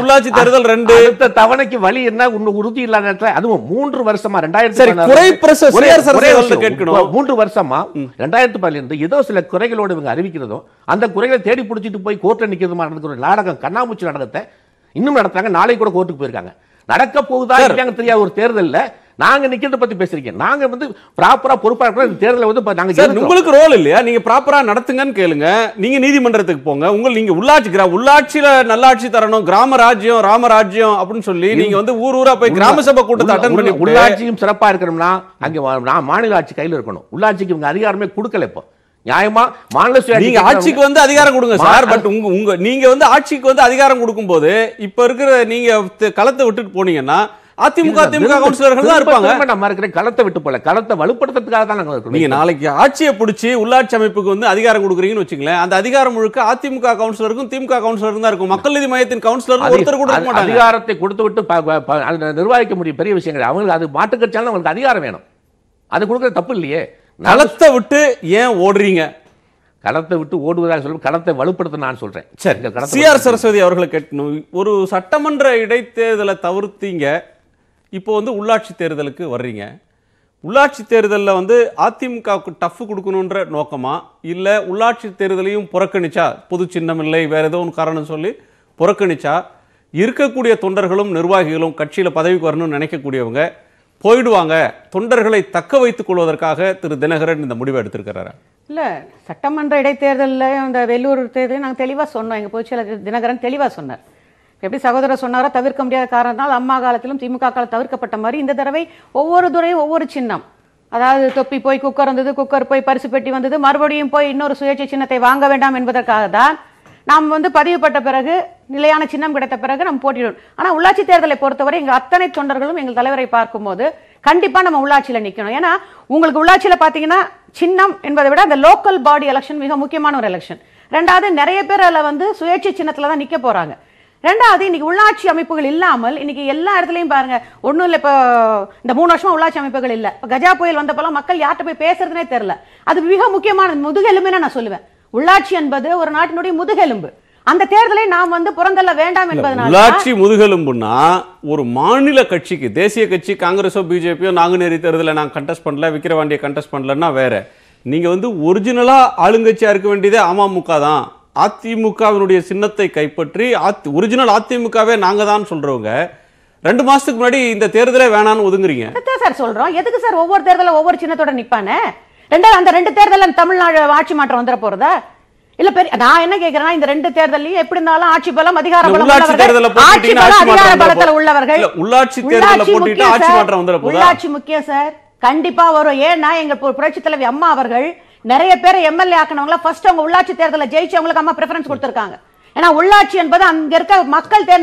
உள்ளாட்சி தேர்தல் ரெண்டு தவணைக்கு வழி என்ன உறுதி இல்லாத நேரத்துல அதுவும் மூன்று வருஷமா ரெண்டாயிரத்தி மூன்று வருஷமா ரெண்டாயிரத்தி பதிலிருந்து ஏதோ சில குறைகளோடு இவங்க அறிவிக்கிறதும் அந்த குறைகளை தேடி பிடிச்சிட்டு போய் கோர்ட்டை நிக்கிறதுமா நடக்கிற நாடகம் கண்ணாமூச்சி நடனத்தை இன்னும் நடத்துறாங்க நாளைக்கு கூட கோர்ட்டுக்கு போயிருக்காங்க நடக்க போகுதா தெரியாத ஒரு தேர்தலில் நாங்க நிக்கிறத பத்தி பேசுறீங்க நாங்க வந்து ப்ராப்பரா பொறுப்பா இருக்கிறோம் தேர்தல வந்து நாங்க உங்களுக்கு ரோல் இல்லையா நீங்க ப்ராப்பரா நடத்துங்கன்னு கேளுங்க நீங்க நீதிமன்றத்துக்கு போங்க உங்க நீங்க உள்ளாட்சி உள்ளாட்சியில நல்லாட்சி தரணும் கிராம ராஜ்யம் ராஜ்யம் அப்படின்னு சொல்லி நீங்க வந்து ஊர் ஊரா போய் கிராம சபை கூட்டத்தை அட்டன் பண்ணி உள்ளாட்சியும் சிறப்பா இருக்கணும்னா அங்க நான் மாநில ஆட்சி கையில் இருக்கணும் உள்ளாட்சிக்கு இவங்க அதிகாரமே கொடுக்கல இப்போ நியாயமா மாநில நீங்க ஆட்சிக்கு வந்து அதிகாரம் கொடுங்க சார் பட் உங்க உங்க நீங்க வந்து ஆட்சிக்கு வந்து அதிகாரம் கொடுக்கும் போது இப்ப இருக்கிற நீங்க களத்தை விட்டுட்டு போனீங்கன்னா அதிமுக அதிமுக கவுன்சிலர்கள் தான் இருப்பாங்க நம்ம இருக்கிற களத்தை விட்டு போல களத்தை வலுப்படுத்துறதுக்காக தான் நாங்கள் நீங்க நாளைக்கு ஆட்சியை பிடிச்சி உள்ளாட்சி அமைப்புக்கு வந்து அதிகாரம் கொடுக்குறீங்கன்னு வச்சுங்களேன் அந்த அதிகாரம் முழுக்க அதிமுக கவுன்சிலருக்கும் திமுக கவுன்சிலர் தான் இருக்கும் மக்கள் நீதி மையத்தின் கவுன்சிலர் ஒருத்தர் கூட மாட்டாங்க அதிகாரத்தை கொடுத்து விட்டு நிர்வாகிக்க முடியும் பெரிய விஷயங்கள் அவங்களுக்கு அது மாட்டுக்கட்சியாலும் அவங்களுக்கு அதிகாரம் வேணும் அது கொடுக்குற தப்பு இல்லையே களத்தை விட்டு ஏன் ஓடுறீங்க களத்தை விட்டு ஓடுவதாக சொல்லும் களத்தை வலுப்படுத்த நான் சொல்றேன் சரி சிஆர் சரஸ்வதி அவர்களை கேட்கணும் ஒரு சட்டமன்ற இடைத்தேர்தலை தவிர்த்தீங்க இப்போ வந்து உள்ளாட்சி தேர்தலுக்கு வர்றீங்க உள்ளாட்சி தேர்தலில் வந்து அதிமுகவுக்கு டஃப் கொடுக்கணுன்ற நோக்கமா இல்லை உள்ளாட்சி தேர்தலையும் புறக்கணிச்சா பொது சின்னம் இல்லை வேறு ஏதோ ஒன்று காரணம் சொல்லி புறக்கணிச்சா இருக்கக்கூடிய தொண்டர்களும் நிர்வாகிகளும் கட்சியில் பதவிக்கு வரணும்னு நினைக்கக்கூடியவங்க போயிடுவாங்க தொண்டர்களை தக்க வைத்துக் கொள்வதற்காக திரு தினகரன் இந்த முடிவை எடுத்திருக்கிறாரா இல்லை சட்டமன்ற இடைத்தேர்தலில் அந்த வெள்ளூர் தேர்தல் நாங்கள் தெளிவாக சொன்னோம் எங்கள் பொதுச்செயலாளர் தினகரன் தெளிவாக சொன்னார் எப்படி சகோதரர் சொன்னாரோ தவிர்க்க முடியாத காரணத்தினால் அம்மா காலத்திலும் திமுக காலம் தவிர்க்கப்பட்ட மாதிரி இந்த தடவை ஒவ்வொரு துறையும் ஒவ்வொரு சின்னம் அதாவது தொப்பி போய் குக்கர் வந்தது குக்கர் போய் பரிசு பெட்டி வந்தது மறுபடியும் போய் இன்னொரு சுயேட்சை சின்னத்தை வாங்க வேண்டாம் என்பதற்காக தான் நாம் வந்து பதிவுப்பட்ட பிறகு நிலையான சின்னம் கிடைத்த பிறகு நம்ம போட்டியிடும் ஆனால் உள்ளாட்சி தேர்தலை பொறுத்தவரை எங்கள் அத்தனை தொண்டர்களும் எங்கள் தலைவரை பார்க்கும்போது கண்டிப்பாக நம்ம உள்ளாட்சியில் நிற்கணும் ஏன்னா உங்களுக்கு உள்ளாட்சியில் பார்த்தீங்கன்னா சின்னம் என்பதை விட அந்த லோக்கல் பாடி எலெக்ஷன் மிக முக்கியமான ஒரு எலெக்ஷன் ரெண்டாவது நிறைய பேர் அதில் வந்து சுயேட்சை சின்னத்தில் தான் நிற்க போகிறாங்க ரெண்டாவது இன்னைக்கு உள்ளாட்சி அமைப்புகள் இல்லாமல் இன்னைக்கு எல்லா இடத்துலையும் பாருங்க ஒன்றும் இல்லை இப்போ இந்த மூணு வருஷமா உள்ளாட்சி அமைப்புகள் இல்லை இப்போ கஜா புயல் வந்தப்பெல்லாம் மக்கள் யார்கிட்ட போய் பேசுறதுனே தெரில அது மிக முக்கியமான முதுகெலும்புன்னு நான் சொல்லுவேன் உள்ளாட்சி என்பது ஒரு நாட்டினுடைய முதுகெலும்பு அந்த தேர்தலை நாம் வந்து புறந்தள்ள வேண்டாம் என்பதனால உள்ளாட்சி முதுகெலும்புனா ஒரு மாநில கட்சிக்கு தேசிய கட்சி காங்கிரஸோ பிஜேபியோ நாங்குநேரி தேர்தலை நான் கண்டெஸ்ட் பண்ணல விக்கிரவாண்டியை கண்டெஸ்ட் பண்ணலன்னா வேற நீங்க வந்து ஒரிஜினலா ஆளுங்கட்சியா இருக்க வேண்டியதே அமமுக தான் அதிமுகவினுடைய சின்னத்தை கைப்பற்றி அத் ஒரிஜினல் அதிமுகவே நாங்கள் தான் சொல்கிறவங்க ரெண்டு மாசத்துக்கு முன்னாடி இந்த தேர்தலே வேணான்னு ஒதுங்குறீங்க சார் சொல்றோம் எதுக்கு சார் ஒவ்வொரு தேர்தலும் ஒவ்வொரு சின்னத்தோட நிற்பானே ரெண்டாவது அந்த ரெண்டு தேர்தலில் தமிழ்நாடு ஆட்சி மாற்றம் வந்துட போகிறதா இல்ல பெரிய நான் என்ன கேக்குறேன்னா இந்த ரெண்டு தேர்தலையும் எப்படி இருந்தாலும் ஆட்சி பலம் அதிகார பலம் அதிகார பலத்துல உள்ளவர்கள் உள்ளாட்சி ஆட்சி மாற்றம் உள்ளாட்சி முக்கியம் சார் கண்டிப்பா வரும் ஏன்னா எங்க புரட்சி தலைவி அம்மா அவர்கள் நிறைய பேர் எம்எல்ஏ ஆக்கினவங்கள ஃபர்ஸ்ட் அவங்க உள்ளாட்சி தேர்தலில் ஜெயிச்சவங்களுக்கு அம்மா ப்ரிஃபரன்ஸ் கொடுத்துருக்காங்க ஏன்னா உள்ளாட்சி என்பது அங்க இருக்க மக்கள் தேர்ந்த